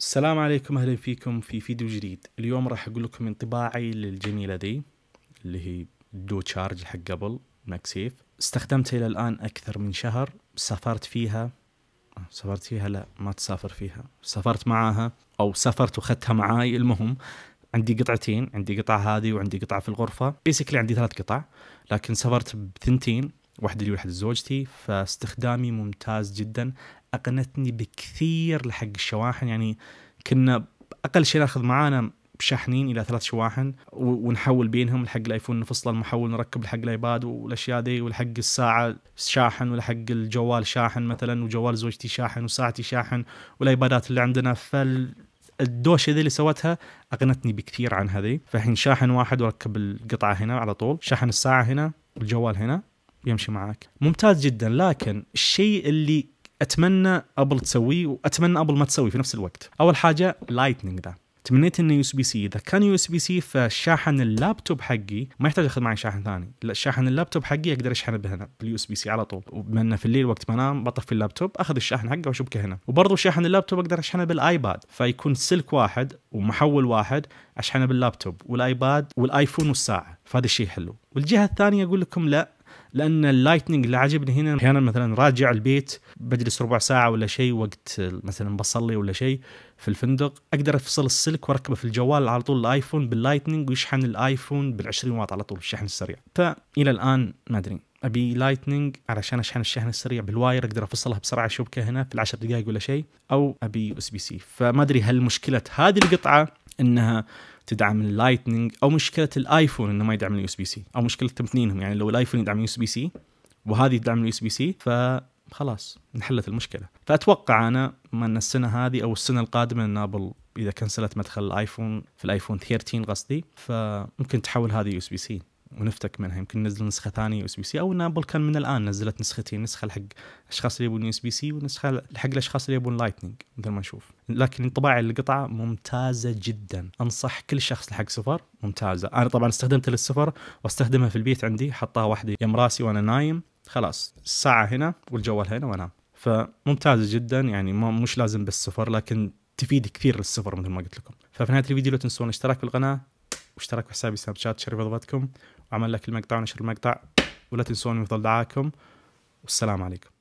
السلام عليكم اهلا فيكم في فيديو جديد اليوم راح اقول لكم انطباعي للجميله دي اللي هي دو تشارج حق قبل ماكسيف استخدمتها الى الان اكثر من شهر سافرت فيها آه، سافرت فيها لا ما تسافر فيها سافرت معاها او سافرت واخذتها معاي المهم عندي قطعتين عندي قطعه هذه وعندي قطعه في الغرفه بيسكلي عندي ثلاث قطع لكن سافرت بثنتين واحده لي وواحده لزوجتي فاستخدامي ممتاز جدا اقنتني بكثير لحق الشواحن يعني كنا اقل شيء ناخذ معانا شاحنين الى ثلاث شواحن ونحول بينهم لحق الايفون نفصل المحول نركب لحق الايباد والاشياء دي ولحق الساعه شاحن ولحق الجوال شاحن مثلا وجوال زوجتي شاحن وساعتي شاحن والايبادات اللي عندنا فال الدوشه ذي اللي سوتها اغنتني بكثير عن هذه فالحين شاحن واحد وركب القطعه هنا على طول شاحن الساعه هنا والجوال هنا يمشي معك ممتاز جدا لكن الشيء اللي اتمنى ابل تسويه واتمنى ابل ما تسويه في نفس الوقت اول حاجه لايتنينج ذا تمنيت انه يو اس بي سي اذا كان يو اس بي سي فشاحن اللابتوب حقي ما يحتاج اخذ معي شاحن ثاني لا شاحن اللابتوب حقي اقدر اشحنه بهنا باليو اس بي سي على طول وبما انه في الليل وقت ما انام بطفي اللابتوب اخذ الشاحن حقه واشبكه هنا وبرضه شاحن اللابتوب اقدر اشحنه بالايباد فيكون سلك واحد ومحول واحد اشحنه باللابتوب والايباد والايفون والساعه فهذا الشيء حلو والجهه الثانيه اقول لكم لا لان اللايتنينج اللي عجبني هنا احيانا مثلا راجع البيت بجلس ربع ساعه ولا شيء وقت مثلا بصلي ولا شيء في الفندق اقدر افصل السلك واركبه في الجوال على طول الايفون باللايتنينج ويشحن الايفون بال20 واط على طول الشحن السريع فالى الان ما ادري ابي لايتنينج علشان اشحن الشحن السريع بالواير اقدر افصلها بسرعه شبكه هنا في العشر دقائق ولا شيء او ابي اس بي سي فما ادري هل مشكله هذه القطعه انها تدعم اللايتنينج او مشكله الايفون انه ما يدعم اليو اس بي سي او مشكله تمثنينهم يعني لو الايفون يدعم اليو اس بي سي وهذه تدعم اليو اس بي سي فخلاص انحلت المشكله فاتوقع انا ان السنه هذه او السنه القادمه ان ابل اذا كنسلت مدخل الايفون في الايفون 13 قصدي فممكن تحول هذه يو اس بي سي ونفتك منها يمكن ننزل نسخه ثانيه يو اس بي سي او ان ابل كان من الان نزلت نسختين نسخه حق الاشخاص اللي يبون يو اس بي سي ونسخه حق الاشخاص اللي يبون لايتنينج مثل ما نشوف لكن انطباعي القطعه ممتازه جدا انصح كل شخص حق سفر ممتازه انا طبعا استخدمتها للسفر واستخدمها في البيت عندي حطها واحده يم راسي وانا نايم خلاص الساعه هنا والجوال هنا وانام فممتازه جدا يعني مش لازم بس سفر لكن تفيد كثير للسفر مثل ما قلت لكم ففي نهايه الفيديو لا تنسون الاشتراك في القناه واشترك في حسابي سناب شات شرف رضواتكم وعمل لك المقطع ونشر المقطع ولا تنسون ويفضل دعاكم والسلام عليكم